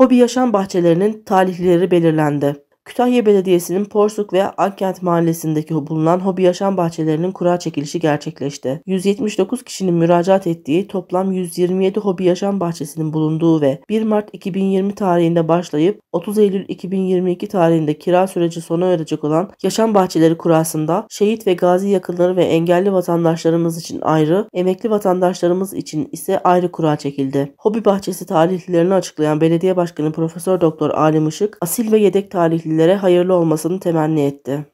hobi yaşam bahçelerinin talihleri belirlendi. Kütahya Belediyesi'nin Porsuk ve Akkent mahallesindeki bulunan hobi yaşam bahçelerinin kura çekilişi gerçekleşti. 179 kişinin müracaat ettiği toplam 127 hobi yaşam bahçesinin bulunduğu ve 1 Mart 2020 tarihinde başlayıp 30 Eylül 2022 tarihinde kira süreci sona erecek olan yaşam bahçeleri kurasında şehit ve gazi yakınları ve engelli vatandaşlarımız için ayrı, emekli vatandaşlarımız için ise ayrı kura çekildi. Hobi bahçesi tarihlerini açıklayan Belediye Başkanı Profesör Doktor Alim Işık, asil ve yedek tarihli yetkililere hayırlı olmasını temenni etti.